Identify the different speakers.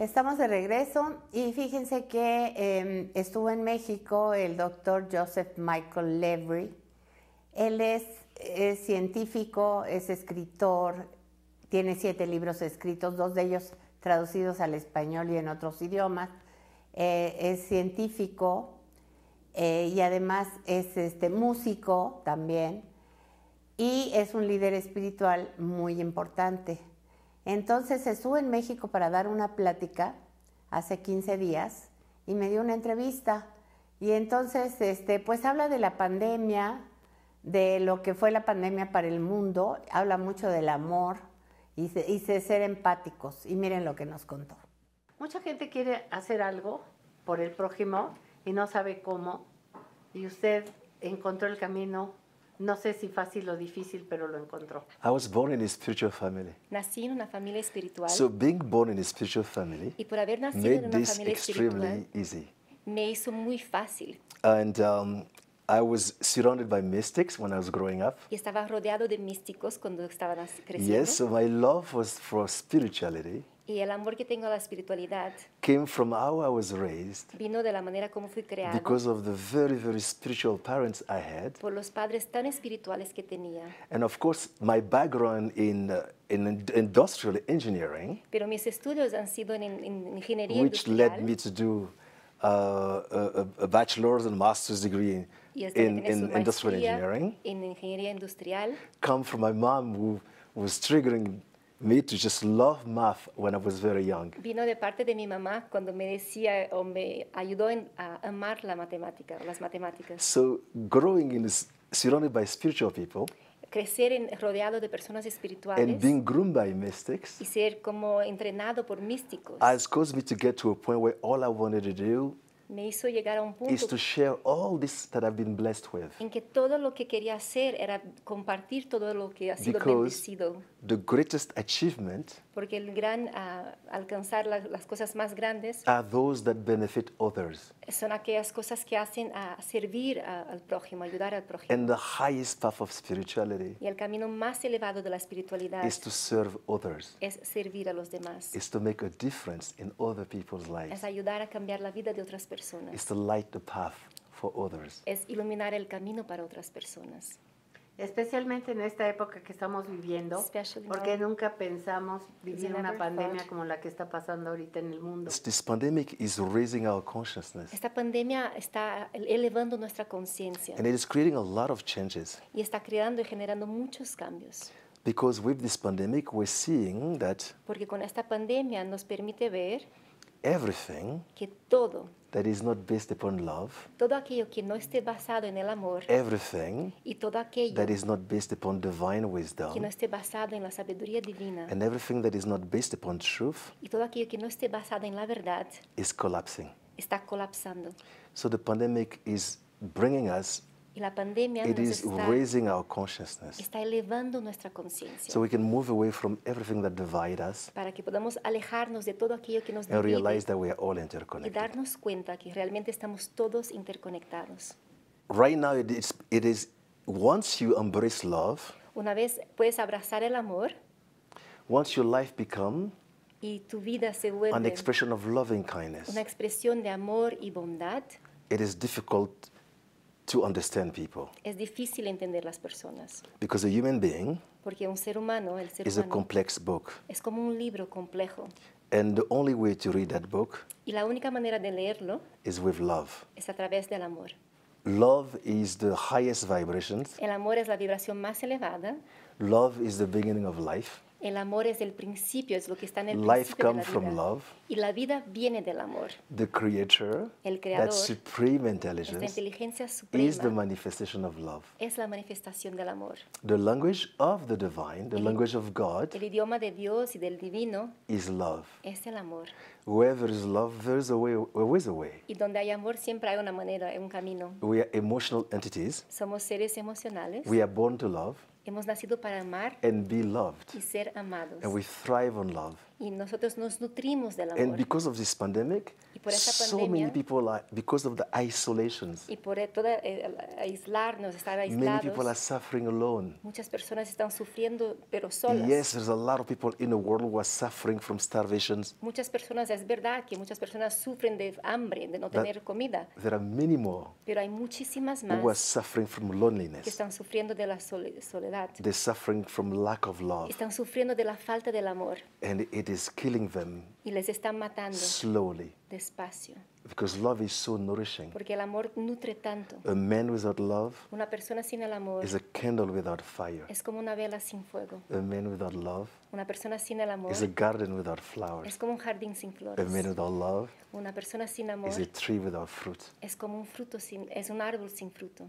Speaker 1: Estamos de regreso y fíjense que em, estuvo en México el doctor Joseph Michael Levry. Él es, científico, es escritor, tiene siete libros escritos, dos de ellos traducidos al español y en otros idiomas. Eh, es científico eh, y además es este, músico también y es un líder espiritual muy importante. Entonces se sube en México para dar una plática hace 15 días y me dio una entrevista. Y entonces, este, pues habla de la pandemia, de lo que fue la pandemia para el mundo, habla mucho del amor y, se, ser empáticos. Y miren lo que nos contó. Mucha gente quiere hacer algo por el prójimo y no sabe cómo. Y usted encontró el camino no sé si fácil o difícil, pero lo encontró.
Speaker 2: I was born in a spiritual family.
Speaker 1: Nací en una familia espiritual. So
Speaker 2: being born in a spiritual family
Speaker 3: y por haber nacido made en una this familia extremely easy. Me hizo muy fácil.
Speaker 2: And um, I was surrounded by mystics when I was growing up.
Speaker 3: Y estaba rodeado de místicos cuando estaba creciendo. Yes, so
Speaker 2: my love was for spirituality
Speaker 3: y el amor que tengo a la espiritualidad
Speaker 2: came from how I was raised
Speaker 3: vino de la manera como fui creado because
Speaker 2: of the very very spiritual parents I had
Speaker 3: por los padres tan espirituales que tenía
Speaker 2: and of course my background in uh, in industrial engineering
Speaker 3: pero mis estudios han sido en, en ingeniería which industrial, led me
Speaker 2: to do uh, a, a bachelor's and master's degree in, in, in industrial engineering
Speaker 3: en ingeniería industrial
Speaker 2: come from my mom who was triggering me to just love math when I was very young.
Speaker 3: Vino de parte de mi mamá cuando me decía o me ayudó en, a amar la matemática, las matemáticas.
Speaker 2: So growing in surrounded by spiritual people.
Speaker 3: Crecer en, rodeado de personas espirituales. And being
Speaker 2: groomed by mystics.
Speaker 3: Y ser como entrenado por místicos. Has
Speaker 2: caused me to get to a point where all I wanted to do
Speaker 3: me hizo llegar a un punto is to
Speaker 2: share all this that I've been blessed with.
Speaker 3: en que todo lo que quería hacer era compartir todo lo que ha sido Because bendecido.
Speaker 2: The greatest achievement
Speaker 3: Porque el gran uh, alcanzar la, las cosas más grandes
Speaker 2: are those that benefit others.
Speaker 3: son aquellas cosas que hacen a servir a, al prójimo, ayudar al prójimo.
Speaker 2: And the highest path of spirituality
Speaker 3: y el camino más elevado de la espiritualidad is
Speaker 2: to serve others.
Speaker 3: es servir a los demás.
Speaker 2: Is to make a difference in other people's lives.
Speaker 3: Es ayudar a cambiar la vida de otras personas.
Speaker 1: Es iluminar el camino para otras personas. Especialmente en esta época que estamos viviendo, porque nunca pensamos vivir una pandemia como la que está pasando ahorita en el mundo.
Speaker 2: Esta
Speaker 1: pandemia está elevando
Speaker 3: nuestra conciencia. Y está creando y generando muchos cambios. Porque con esta pandemia nos permite ver
Speaker 2: everything
Speaker 3: que todo
Speaker 2: that is not based upon love,
Speaker 3: todo aquello que no esté basado en el amor,
Speaker 2: everything
Speaker 3: y todo aquello that is
Speaker 2: not based upon divine wisdom, que no
Speaker 3: esté basado en la sabiduría divina, and
Speaker 2: everything that is not based upon truth,
Speaker 3: y todo aquello que no esté basado en la verdad,
Speaker 2: is collapsing.
Speaker 3: Está colapsando.
Speaker 2: So the pandemic is bringing us
Speaker 3: La pandemia it is está, raising
Speaker 2: our consciousness. está
Speaker 3: elevando nuestra conciencia. So we
Speaker 2: can move away from everything that divides us.
Speaker 3: Para que podamos alejarnos de todo aquello que nos divide. And realize
Speaker 2: that we are all interconnected. Y
Speaker 3: darnos cuenta que realmente estamos todos interconectados.
Speaker 2: Right now it is, it is once you embrace love.
Speaker 3: Una vez puedes abrazar el amor.
Speaker 2: Once your life become
Speaker 3: y tu vida se vuelve an
Speaker 2: expression of loving kindness.
Speaker 3: Una expresión de amor y bondad.
Speaker 2: It is difficult to understand people.
Speaker 3: Es difícil entender las personas.
Speaker 2: Because a human being
Speaker 3: Porque un ser humano, el ser is humano, a
Speaker 2: complex book.
Speaker 3: Es como un libro complejo.
Speaker 2: And the only way to read that book
Speaker 3: y la única manera de leerlo
Speaker 2: is with love.
Speaker 3: Es a través del amor.
Speaker 2: Love is the highest vibrations.
Speaker 3: El amor es la vibración más elevada.
Speaker 2: Love is the beginning of life.
Speaker 3: El amor es el principio, es lo que está en el Life principio comes de la vida. From love. Y la vida viene del amor.
Speaker 2: The creator, el creador, that supreme intelligence, esta
Speaker 3: inteligencia suprema, is the
Speaker 2: manifestation of love.
Speaker 3: Es la manifestación del amor.
Speaker 2: The language of the divine, the el, language of God,
Speaker 3: el idioma de Dios y del divino, is love. Es el amor.
Speaker 2: Where there is love, there is a way, always a way.
Speaker 3: Y donde hay amor siempre hay una manera, un camino.
Speaker 2: We are emotional entities.
Speaker 3: Somos seres emocionales. We are
Speaker 2: born to love.
Speaker 3: Hemos nacido para amar
Speaker 2: and be loved.
Speaker 3: y ser amados. And
Speaker 2: we thrive on love.
Speaker 3: Y nosotros nos nutrimos del amor. And
Speaker 2: because of this pandemic,
Speaker 3: y por esta pandemia, so many
Speaker 2: people are, because of the isolations,
Speaker 3: y por toda, eh, aislarnos, estar aislados, many people are
Speaker 2: suffering alone.
Speaker 3: Muchas personas están sufriendo pero solas. Yes,
Speaker 2: there's a lot of people in the world who are suffering from starvation.
Speaker 3: Muchas personas es verdad que muchas personas sufren de hambre, de no But tener comida.
Speaker 2: There are many more.
Speaker 3: Pero hay muchísimas más. Who are
Speaker 2: suffering from loneliness. Que están
Speaker 3: sufriendo de la soledad.
Speaker 2: They're suffering from lack of love.
Speaker 3: Están sufriendo de la falta del amor.
Speaker 2: And it is killing them
Speaker 3: y les está matando slowly. despacio.
Speaker 2: Because love is so nourishing.
Speaker 3: Porque el amor nutre tanto. A
Speaker 2: man without love
Speaker 3: una persona sin el amor is
Speaker 2: a candle without fire.
Speaker 3: Es como una vela sin fuego.
Speaker 2: A man without love
Speaker 3: una persona sin el amor is a
Speaker 2: garden without flowers. Es
Speaker 3: como un jardín sin flores. A man
Speaker 2: without love
Speaker 3: una persona sin amor is a
Speaker 2: tree without fruit.
Speaker 3: Es como un fruto sin es un árbol sin fruto.